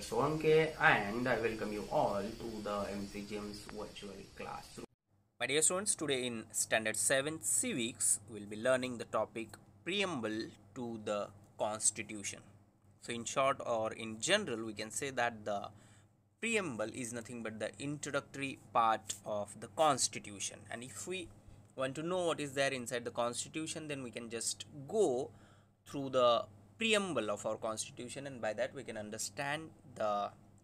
Sonke and I welcome you all to the MC virtual classroom. My dear students, today in standard 7 civics we'll be learning the topic preamble to the constitution. So in short or in general we can say that the preamble is nothing but the introductory part of the constitution and if we want to know what is there inside the constitution then we can just go through the preamble of our constitution and by that we can understand the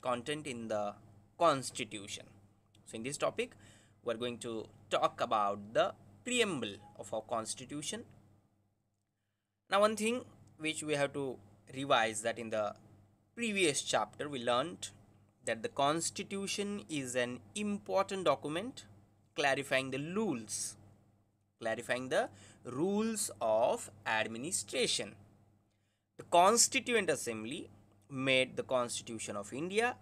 content in the constitution so in this topic we're going to talk about the preamble of our constitution now one thing which we have to revise that in the previous chapter we learned that the constitution is an important document clarifying the rules clarifying the rules of administration the Constituent Assembly made the Constitution of India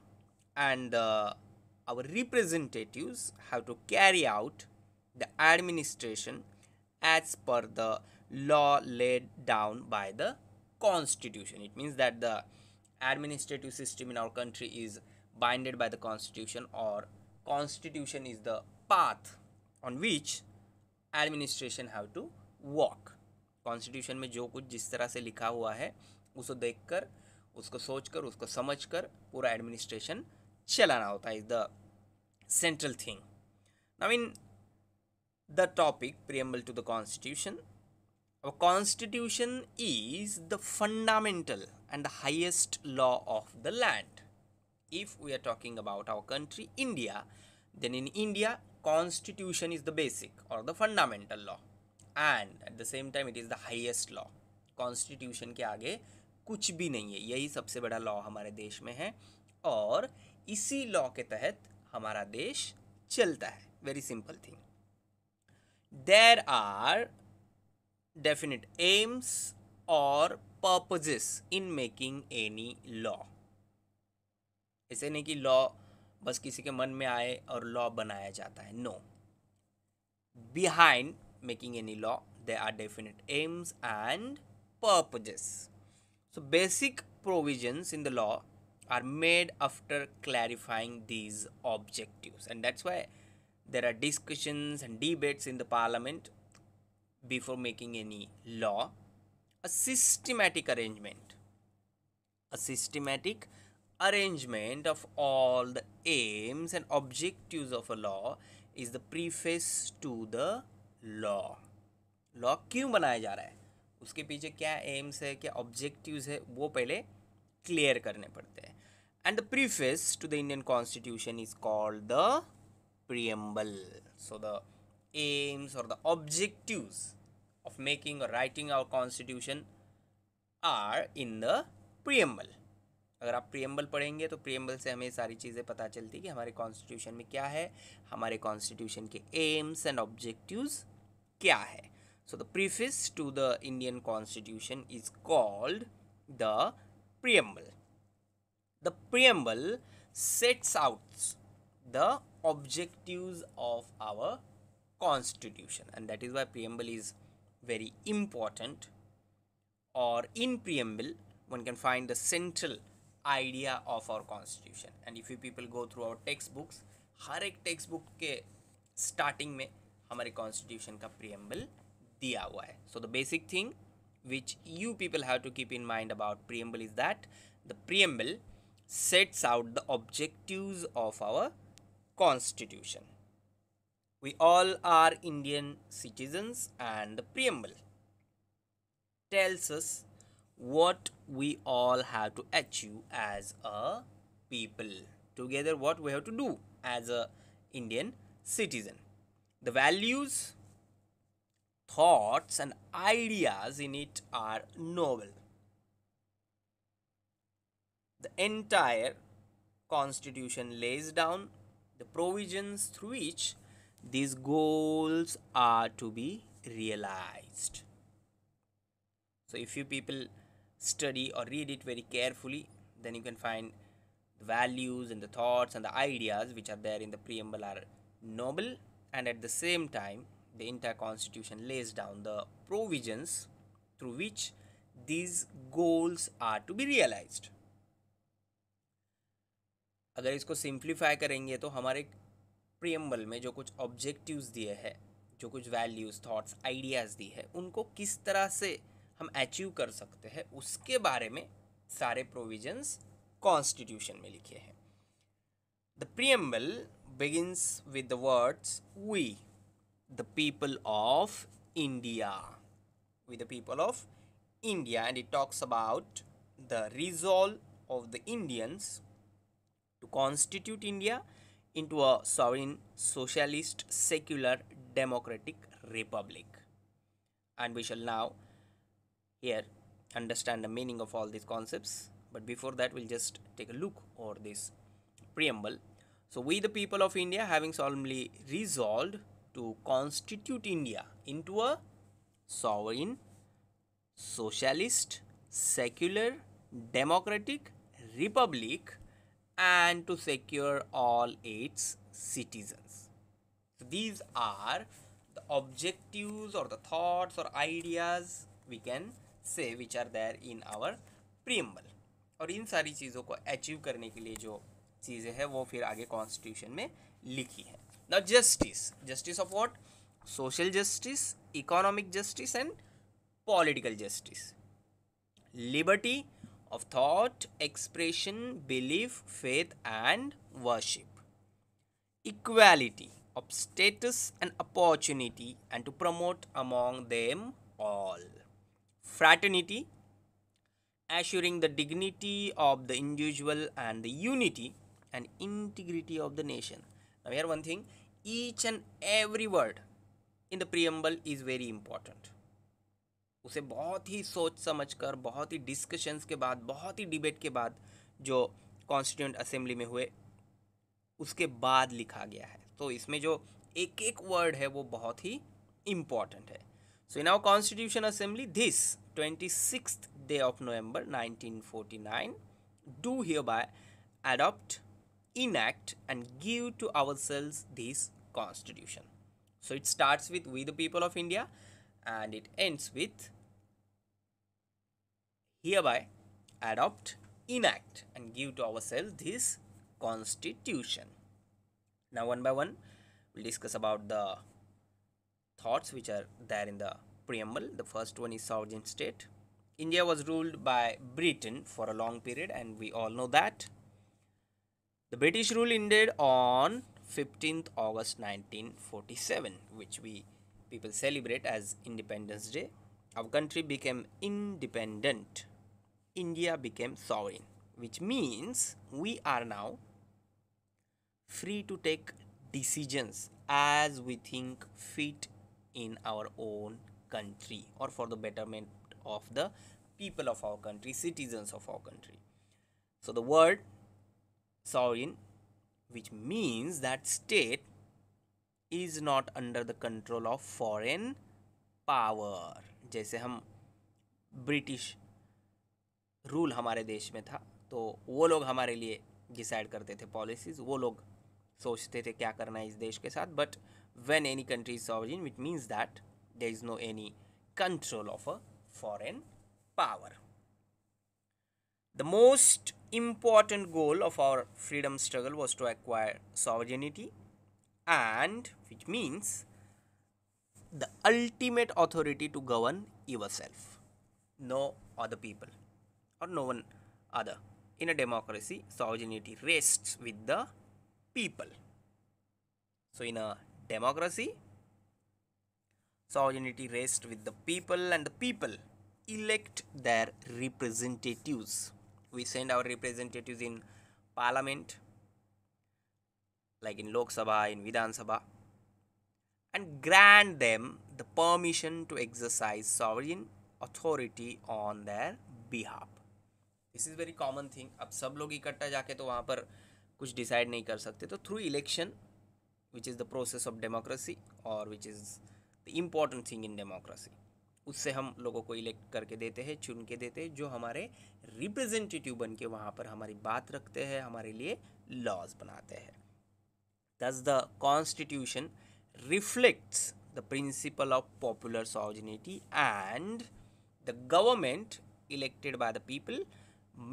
and uh, our representatives have to carry out the administration as per the law laid down by the Constitution. It means that the administrative system in our country is binded by the Constitution or Constitution is the path on which administration have to walk. Constitution में जो कुछ जिस तरह से लिखा हुआ है उसको देखकर उसको सोचकर उसको समझ कर पूरा एडमिनिस्ट्रेशन चलाना होता है is the central thing now in the topic preamble to the constitution constitution is the fundamental and the highest law of the land if we are talking about our country India then in India constitution is the basic और the fundamental law and at the same time it is the highest law constitution के आगे कुछ भी नहीं है यही सबसे बड़ा लॉ हमारे देश में है और इसी लॉ के तहत हमारा देश चलता है very simple thing there are definite aims और purposes in making any law ऐसे नहीं कि लॉ बस किसी के मन में आए और लॉ बनाया जाता है no behind making any law there are definite aims and purposes so basic provisions in the law are made after clarifying these objectives and that's why there are discussions and debates in the parliament before making any law a systematic arrangement a systematic arrangement of all the aims and objectives of a law is the preface to the law law क्यों बनाया जा रहा है उसके पीछे क्या AIIMS है क्या ऑब्जेक्टिव्स है वो पहले क्लियर करने पड़ते हैं and the preface to the Indian constitution is called the preamble so the aims और द ऑब्जेक्टिव्स ऑफ मेकिंग और writing our constitution are in the preamble अगर आप प्रियम्बल पढ़ेंगे तो प्रियम्बल से हमें सारी चीज़ें पता चलती कि हमारे कॉन्स्टिट्यूशन में क्या है हमारे कॉन्स्टिट्यूशन के aims and objectives so the preface to the indian constitution is called the preamble the preamble sets out the objectives of our constitution and that is why preamble is very important or in preamble one can find the central idea of our constitution and if you people go through our textbooks हर एक text book के starting में हमारे constitution का preamble दिया हुआ है so the which you people have to keep in mind about preamble is that the preamble sets out the objectives of our constitution. We all are Indian citizens and the preamble tells us what we all have to achieve as a people. Together what we have to do as a Indian citizen. The values, thoughts, and ideas in it are novel. The entire Constitution lays down the provisions through which these goals are to be realized. So, if you people study or read it very carefully, then you can find the values and the thoughts and the ideas which are there in the preamble are noble and at the same time the entire constitution lays down the provisions through which these goals are to be realized अगर इसको simplify करेंगे तो हमारे preamble में जो कुछ objectives दिए हैं जो कुछ वैल्यूज़ थॉट्स आइडियाज़ दी है उनको किस तरह से हम अचीव कर सकते हैं उसके बारे में सारे प्रोविजंस कॉन्स्टिट्यूशन में लिखे हैं The preamble begins with the words we, the people of India. We, the people of India, and it talks about the resolve of the Indians to constitute India into a sovereign, socialist, secular, democratic republic. And we shall now here understand the meaning of all these concepts. But before that, we'll just take a look over this preamble. So, we the people of India having solemnly resolved to constitute India into a sovereign, socialist, secular, democratic republic and to secure all its citizens. So, these are the objectives or the thoughts or ideas we can say which are there in our preamble. और इन सारी चीज़ों को achieve करने के लिए जो चीज़ें हैं वो फिर आगे कॉन्स्टिट्यूशन में लिखी है ना justice justice of what social justice economic justice and political justice liberty of thought expression belief faith and worship equality of status and opportunity and to promote among them all fraternity assuring the dignity of the individual and the unity and integrity of the nation. Now, here one thing each and every word in the preamble is very important. उसे बहुत ही सोच समझ कर बहुत ही discussions के बाद बहुत ही debate के बाद जो कॉन्स्टिट्यूंट असेंबली में हुए उसके बाद लिखा गया है तो इसमें जो एक एक वर्ड है वो बहुत ही इम्पॉर्टेंट है so in our constitution assembly this twenty six day of November 1949 hereby adopt enact and give to ourselves this constitution. So it starts with we the people of India and it ends with hereby adopt, enact and give to ourselves this constitution. Now one by one we'll discuss about the thoughts which are there in the preamble. The first one is sovereign state. India was ruled by Britain for a long period and we all know that. The British rule ended on 15th August 1947, which we people celebrate as Independence Day. Our country became independent. India became sovereign, which means we are now free to take decisions as we think fit in our own country or for the betterment of the people of our country, citizens of our country. So the word sovereign which means that state is not under the control of foreign power जैसे हम British rule हमारे देश में था तो वो लोग हमारे लिए डिसाइड करते थे पॉलिसीज़ वो लोग सोचते थे क्या करना है इस देश के साथ but when any country is sovereign it means that there is no any control of a foreign power The most important goal of our freedom struggle was to acquire sovereignty and which means the ultimate authority to govern yourself no other people or no one other in a democracy sovereignty rests with the people so in a democracy sovereignty rests with the people and the people elect their representatives we send our representatives in parliament like in Lok Sabha, in Vidhan Sabha, and grant them the permission to exercise sovereign authority on their behalf. This is very common thing अब सब लोग इकट्ठा जाके to wahan par kuch decide nahi kar sakte तो through election which is the process of democracy or which is the important thing in democracy उससे हम लोगों को इलेक्ट करके देते हैं चुन के देते हैं जो हमारे रिप्रेजेंटेटिव बन के वहाँ पर हमारी बात रखते हैं हमारे लिए लॉज बनाते हैं thus the constitution reflects the principle of popular sovereignty and the government elected by the people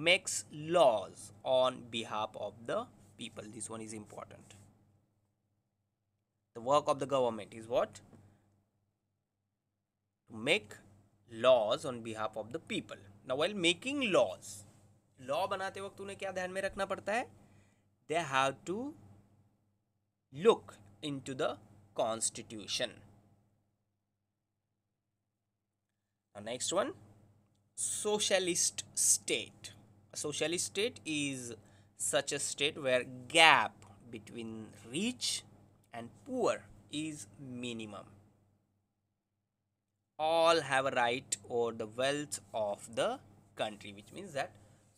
makes laws on behalf of the people this one is important the work of the government is what make laws on behalf of the people. Now while making laws, law बनाते वक्त उन्हें क्या ध्यान में रखना पड़ता है They have to look into the constitution. Now next one, socialist state. A socialist state is such a state where gap between rich and poor is minimum all have a right over the wealth of the country which means that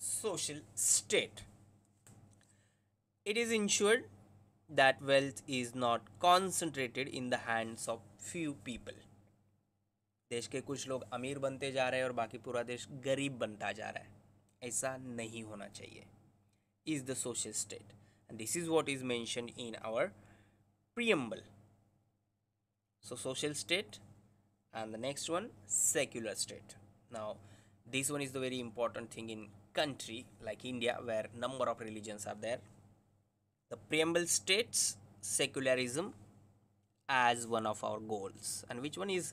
social state it is ensured that wealth is not concentrated in the hands of few people देश के कुछ लोग अमीर बनते जा रहे हैं और बाकी पूरा देश गरीब बनता जा रहा है ऐसा नहीं होना चाहिए is the social state this is what is mention in our preamble so social state and the next one secular state now this one is the very important thing in country like india where number of religions are there the preamble states secularism as one of our goals and which one is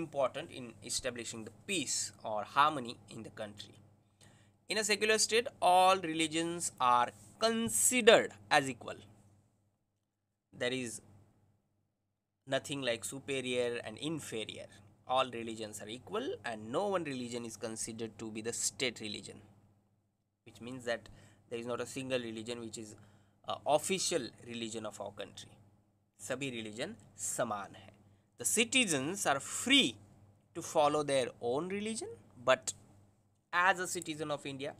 important in establishing the peace or harmony in the country in a secular state all religions are considered as equal there is nothing like superior and inferior. All religions are equal and no one religion is considered to be the state religion, which means that there is not a single religion which is uh, official religion of our country. सभी religion समान है The citizens are free to follow their own religion, but as a citizen of India,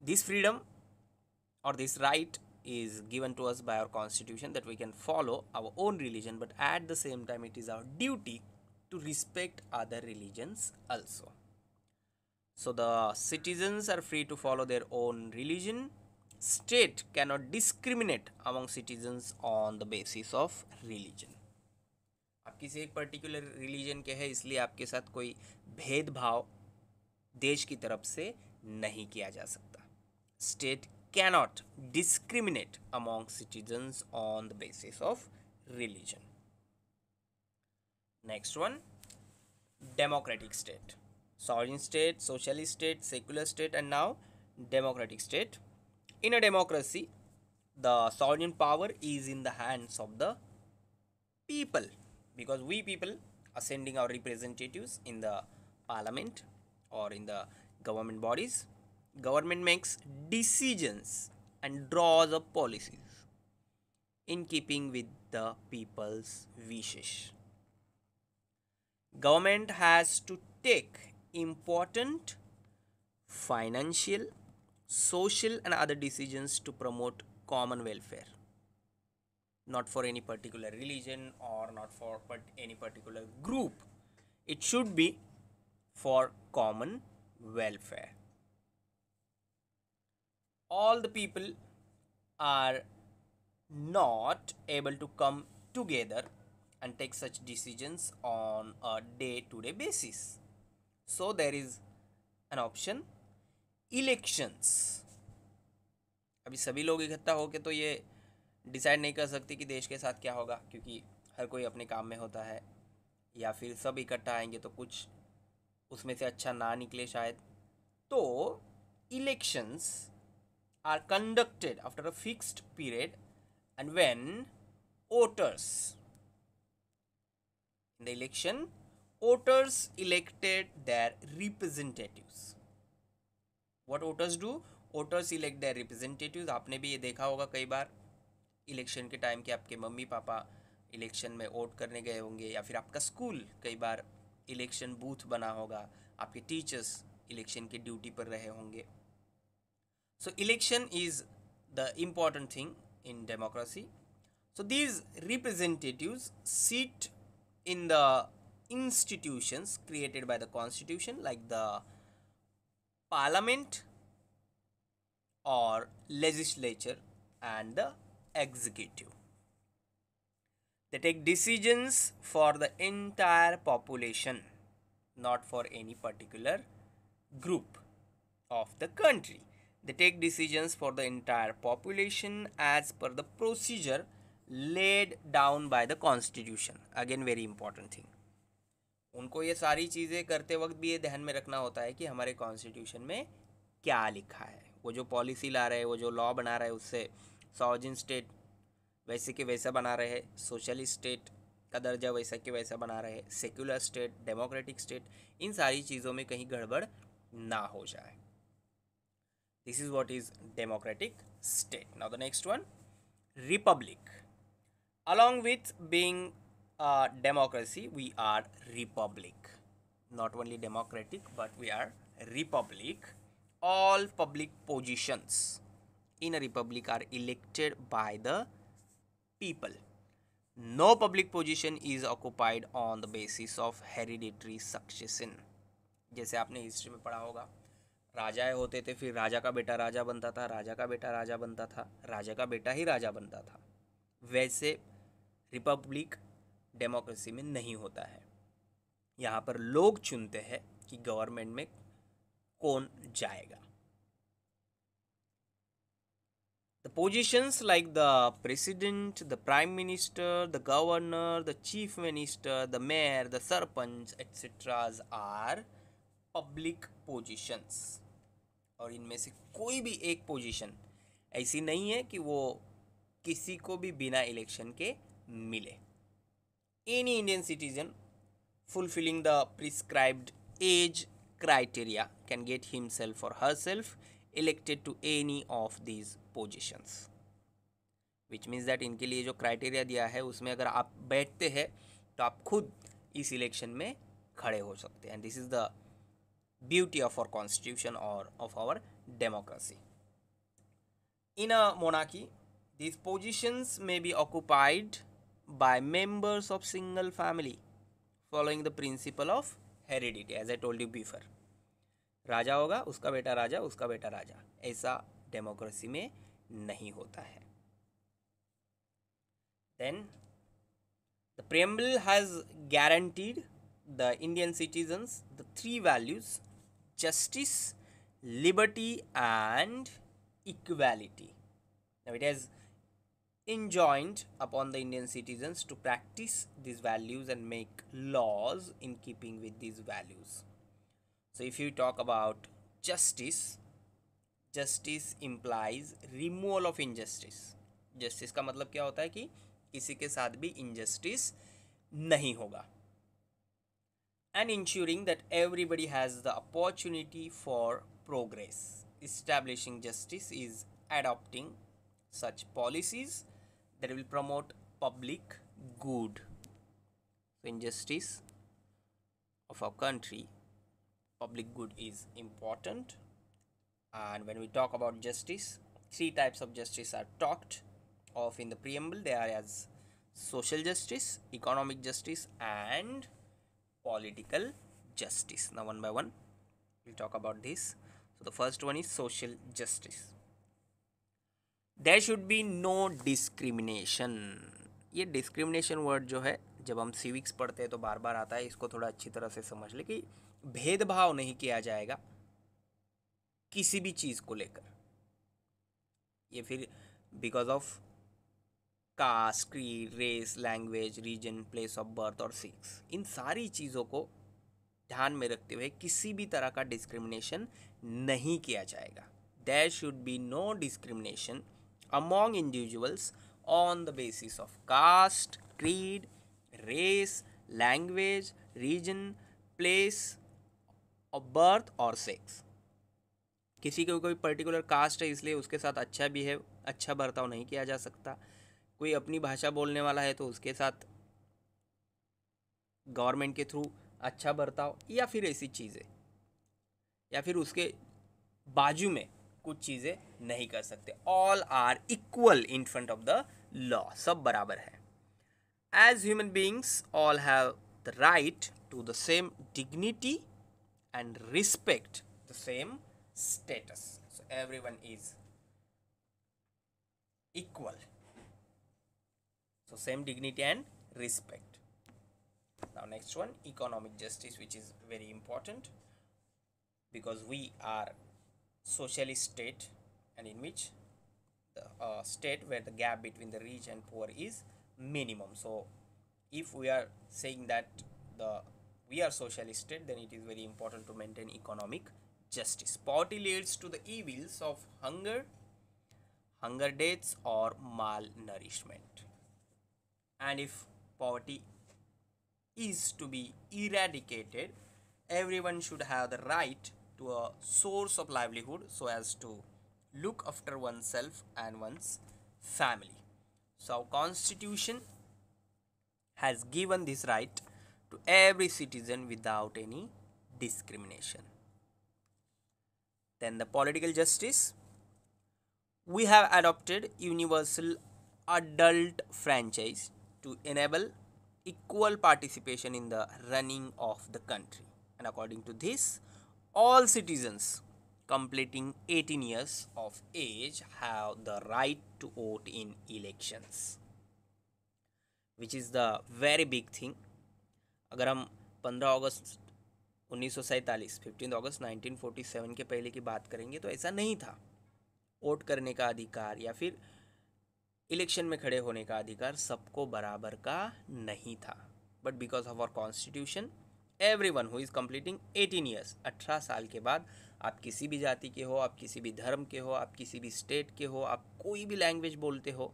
this freedom or this right is given to us by our constitution that we can follow our own religion but at the same time it is our duty to respect other religions also so the citizens are free to follow their own religion state cannot discriminate among citizens on the basis of religion आप किसी एक particular religion के हैं इसलिए आपके साथ कोई भेदभाव देश की तरफ से नहीं किया जा सकता state cannot discriminate among citizens on the basis of religion. Next one democratic state. Sovereign state, socialist state, secular state, and now democratic state. In a democracy, the sovereign power is in the hands of the people because we people are sending our representatives in the parliament or in the government bodies government makes decisions and draws up policies in keeping with the people's wishes. Government has to take important financial, social, and other decisions to promote common welfare. Not for any particular religion or not for but any particular group. It should be for common welfare. all the people are not able to come together and take such decisions on a day to day basis. So there is an option elections. अभी सभी लोग इकट्ठा होकर तो ये decide नहीं कर सकते कि देश के साथ क्या होगा क्योंकि हर कोई अपने काम में होता है या फिर सब इकट्ठा आएंगे तो कुछ उसमें से अच्छा ना निकले शायद तो elections are conducted after a fixed period and when voters in the election voters elected their representatives what voters do voters elect the representative आपने भी ये देखा होगा कई बार इलेक्शन के टाइम कि आपके मम्मी पापा इलेक्शन में वोट करने गए होंगे या फिर आपका स्कूल कई बार इलेक्शन बूथ बना होगा आपके टीचर्स इलेक्शन की ड्यूटी पर रहे होंगे So election is the important thing in democracy. So these representatives sit in the institutions created by the constitution like the parliament or legislature and the executive. They take decisions for the entire population, not for any particular group of the country. They take decisions for the entire population as per the procedure laid down by the constitution. Again very important thing. उनको ये सारी चीज़ें करते वक्त भी ये ध्यान में रखना होता है कि हमारे कॉन्स्टिट्यूशन में क्या लिखा है वो जो पॉलिसी ला रहे हैं वो जो लॉ बना रहे हैं उससे सॉजिन स्टेट वैसे के वैसा बना रहे हैं सोशलिस्ट स्टेट का दर्जा वैसा के वैसा बना रहे सेक्युलर स्टेट डेमोक्रेटिक स्टेट इन सारी चीज़ों में कहीं गड़बड़ ना हो जाए This is what is democratic state. Now the next one, republic. Along with being a democracy, we are republic. Not only democratic, but we are republic. All public positions in a republic are elected by the people. No public position is occupied on the basis of hereditary succession. जैसे आपने history में पढ़ा होगा राजाएं होते थे फिर राजा का बेटा राजा बनता था राजा का बेटा राजा बनता था राजा का बेटा ही राजा बनता था वैसे रिपब्लिक डेमोक्रेसी में नहीं होता है यहाँ पर लोग चुनते हैं कि गवर्नमेंट में कौन जाएगा the positions like the president the prime minister the governor the chief minister the mayor the sarpanch etceteras are public positions और इनमें से कोई भी एक पोजीशन ऐसी नहीं है कि वो किसी को भी बिना इलेक्शन के मिले any Indian citizen fulfilling the prescribed age criteria can get himself or herself elected to any of these positions which means that इनके लिए जो क्राइटेरिया दिया है उसमें अगर आप बैठते हैं तो आप खुद इस इलेक्शन में खड़े हो सकते हैं and this is the beauty of our constitution or of our democracy. In a monarchy, these positions may be occupied by members of single family following the principle of heredity as I told you before. राजा होगा उसका बेटा राजा उसका बेटा राजा ऐसा democracy में नहीं होता है then the preamble has guaranteed the Indian citizens the three values justice, liberty and equality. Now it has enjoined upon the Indian citizens to practice these values and make laws in keeping with these values. So if you talk about justice, justice implies removal of injustice. Justice ka matlab kya hota hai ki किसी के साथ भी injustice नहीं होगा and ensuring that everybody has the opportunity for progress. Establishing justice is adopting such policies that will promote public good. So, in justice of our country, public good is important. And when we talk about justice, three types of justice are talked of in the preamble. They are as social justice, economic justice, and political justice. Now, one by one, we'll talk about this. So, the first one is social justice. There should be no discrimination ये discrimination word जो है जब हम civics पढ़ते हैं तो बार बार आता है इसको थोड़ा अच्छी तरह से समझ ले कि भेदभाव नहीं किया जाएगा किसी भी चीज़ को लेकर ये फिर because of caste creed race language region place of birth और सिक्स इन सारी चीज़ों को ध्यान में रखते हुए किसी भी तरह का डिस्क्रिमिनेशन नहीं किया जाएगा there should be no discrimination among individuals on the basis of caste creed race language region place of birth और सेक्स किसी को कोई पर्टिकुलर कास्ट है इसलिए उसके साथ अच्छा बिहेव अच्छा बर्ताव नहीं किया जा सकता कोई अपनी भाषा बोलने वाला है तो उसके साथ गवर्नमेंट के थ्रू अच्छा बर्ताव या फिर ऐसी चीज़ें या फिर उसके बाजू में कुछ चीज़ें नहीं कर सकते all are equal in front of the law सब बराबर है as human beings all have the right to the same dignity and respect the same status so every one is equal so same dignity and respect now next one economic justice which is very important because we are socialist state and in which the uh, state where the gap between the rich and poor is minimum so if we are saying that the we are socialist state then it is very important to maintain economic justice poverty leads to the evils of hunger hunger deaths or malnourishment and if poverty is to be eradicated everyone should have the right to a source of livelihood so as to look after oneself and one's family so our constitution has given this right to every citizen without any discrimination then the political justice we have adopted universal adult franchise to enable equal participation in the running of the country and according to this all citizens completing 18 years of age have the right to vote in elections which is the very big thing agar hum 15 august 1947 15 august 1947 ke pehle ki baat karenge to aisa nahi tha vote karne ka adhikar ya fir election में खड़े होने का अधिकार सबको बराबर का नहीं था but because of our constitution every one who is completing eighteen years अठारह साल के बाद आप किसी भी जाति के हो आप किसी भी धर्म के हो आप किसी भी स्टेट के हो आप कोई भी लैंग्वेज बोलते हो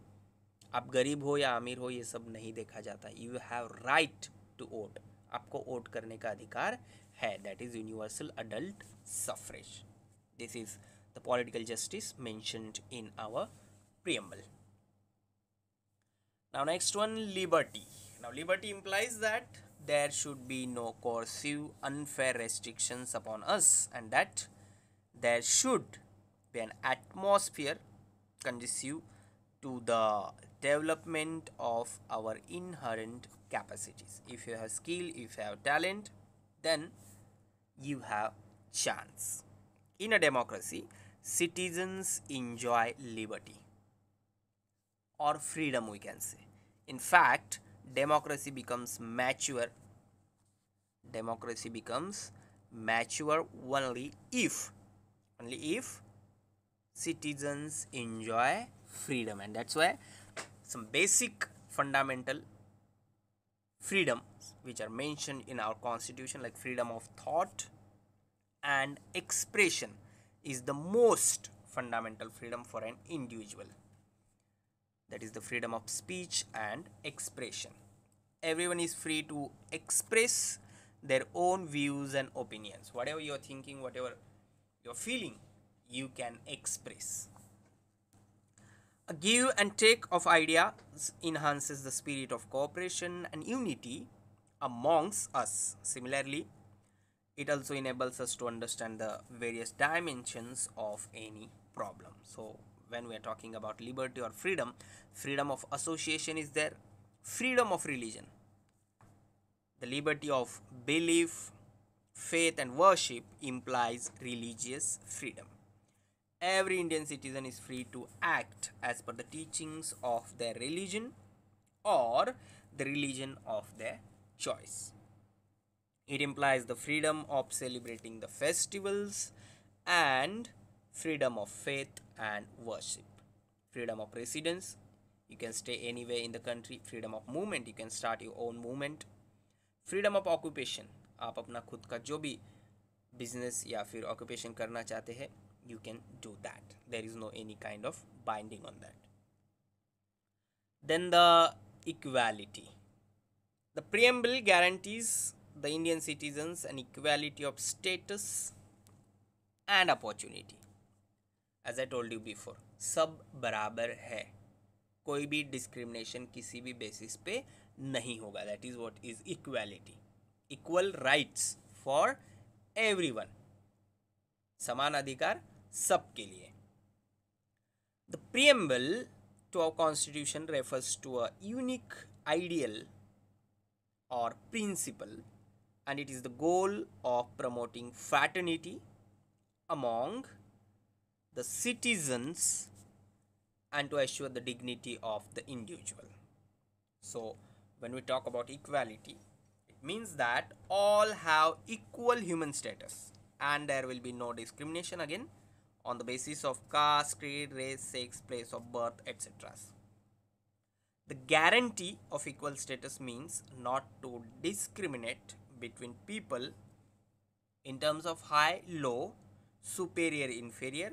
आप गरीब हो या अमीर हो ये सब नहीं देखा जाता you have right to vote आपको वोट करने का अधिकार है that is universal adult suffrage this is the political justice mentioned in our preamble now next one liberty now liberty implies that there should be no coercive unfair restrictions upon us and that there should be an atmosphere conducive to the development of our inherent capacities if you have skill if you have talent then you have chance in a democracy citizens enjoy liberty or freedom we can say in fact democracy becomes mature democracy becomes mature only if only if citizens enjoy freedom and that's why some basic fundamental freedoms which are mentioned in our constitution like freedom of thought and expression is the most fundamental freedom for an individual that is the freedom of speech and expression. Everyone is free to express their own views and opinions. Whatever you're thinking, whatever you're feeling, you can express. A give and take of ideas enhances the spirit of cooperation and unity amongst us. Similarly, it also enables us to understand the various dimensions of any problem. So, when we are talking about liberty or freedom freedom of association is there freedom of religion the liberty of belief faith and worship implies religious freedom every indian citizen is free to act as per the teachings of their religion or the religion of their choice it implies the freedom of celebrating the festivals and freedom of faith and worship, freedom of residence, you can stay anywhere in the country, freedom of movement, you can start your own movement, freedom of occupation, आप अपना खुद का जो भी business या फिर occupation करना चाहते हैं, you can do that. There is no any kind of binding on that. Then the equality. The preamble guarantees the Indian citizens an equality of status and opportunity. As I told you before सब बराबर है कोई भी discrimination किसी भी basis पे नहीं होगा that is what is equality equal rights for every one समान अधिकार सबके लिए the preamble to our constitution refers to a unique ideal और principle and it is the goal of promoting fraternity among the citizens and to assure the dignity of the individual. So, when we talk about equality, it means that all have equal human status and there will be no discrimination again on the basis of caste, creed, race, sex, place of birth, etc. The guarantee of equal status means not to discriminate between people in terms of high, low, superior, inferior,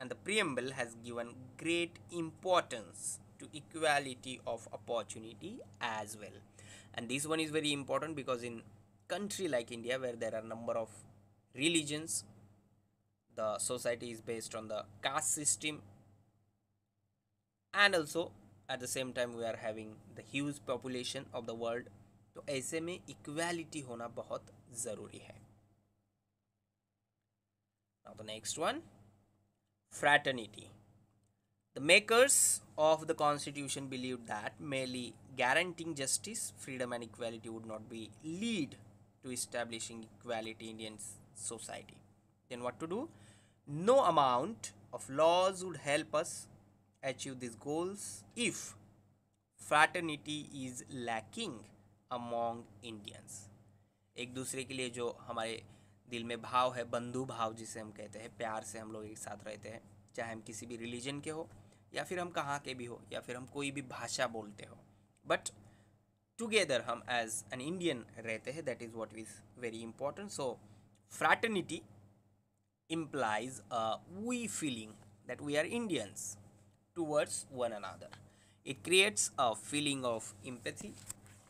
and the preamble has given great importance to equality of opportunity as well and this one is very important because in country like india where there are number of religions the society is based on the caste system and also at the same time we are having the huge population of the world sma ऐसे में equality होना बहुत ज़रूरी है next one fraternity. The makers of the constitution believed that merely guaranteeing justice, freedom and equality would not be lead to establishing equality in Indian society. Then what to do? No amount of laws would help us achieve these goals if fraternity is lacking among Indians. एक दूसरे के लिए जो हमारे दिल में भाव है बंधु भाव जिसे हम कहते हैं प्यार से हम लोग एक साथ रहते हैं चाहे हम किसी भी रिलीजन के हो या फिर हम कहाँ के भी हो या फिर हम कोई भी भाषा बोलते हो बट टुगेदर हम एज एन इंडियन रहते हैं that is what is very important so fraternity a we feeling that we are Indians towards one an another. It creates a feeling of empathy.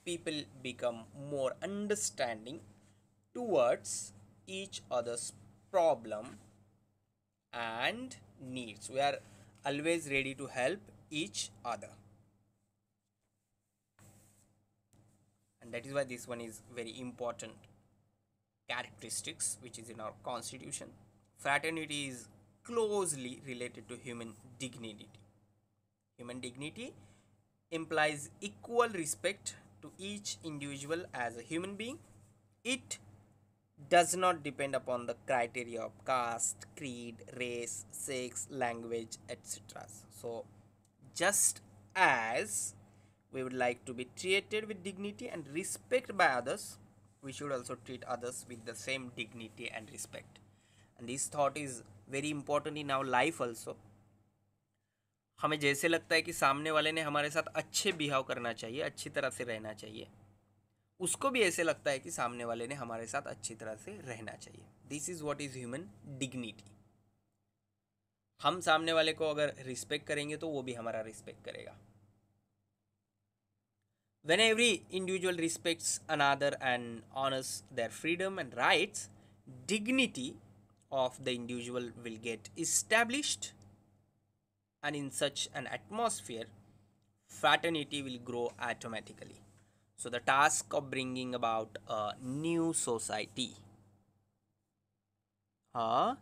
People become more understanding towards each other's problem and needs we are always ready to help each other and that is why this one is very important characteristics which is in our constitution fraternity is closely related to human dignity human dignity implies equal respect to each individual as a human being it does not depend upon the criteria of caste, creed, race, sex, language, etc. So, just as we would like to be treated with dignity and respect by others, we should also treat others with the same dignity and respect. And this thought is very important in our life also. हमें जैसे लगता है कि सामने वाले ने हमारे साथ अच्छे बिहेव करना चाहिए अच्छी तरह से रहना चाहिए उसको भी ऐसे लगता है कि सामने वाले ने हमारे साथ अच्छी तरह से रहना चाहिए this is what is human dignity हम सामने वाले को अगर रिस्पेक्ट करेंगे तो वो भी हमारा रिस्पेक्ट करेगा when every individual respects another and honours their freedom and rights dignity of the individual will get established and in such an atmosphere fraternity will grow automatically So the task of bringing about a new society, a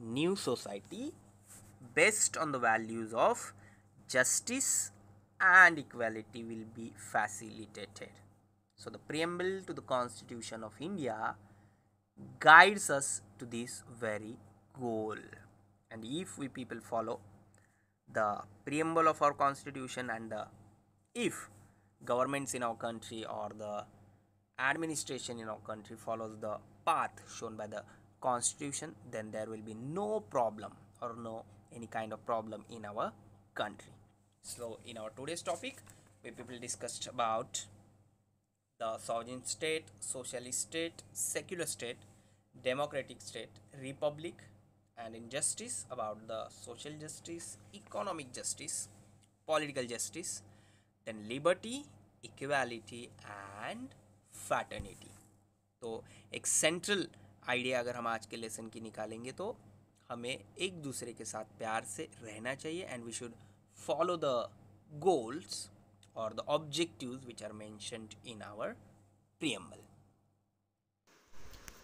new society based on the values of justice and equality will be facilitated. So the preamble to the Constitution of India guides us to this very goal. And if we people follow the preamble of our constitution and the if governments in our country or the administration in our country follows the path shown by the constitution then there will be no problem or no any kind of problem in our country so in our today's topic we people discussed about the sovereign state socialist state secular state democratic state republic and injustice about the social justice economic justice political justice then liberty equality and fraternity तो एक central idea अगर हम आज के lesson की निकालेंगे तो हमें एक दूसरे के साथ प्यार से रहना चाहिए and we should follow the goals और the objectives which are mentioned in our preamble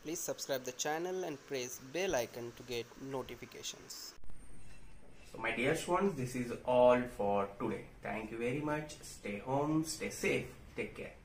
please subscribe the channel and press bell icon to get notifications So my dear ones, this is all for today. Thank you very much. Stay home, stay safe, take care.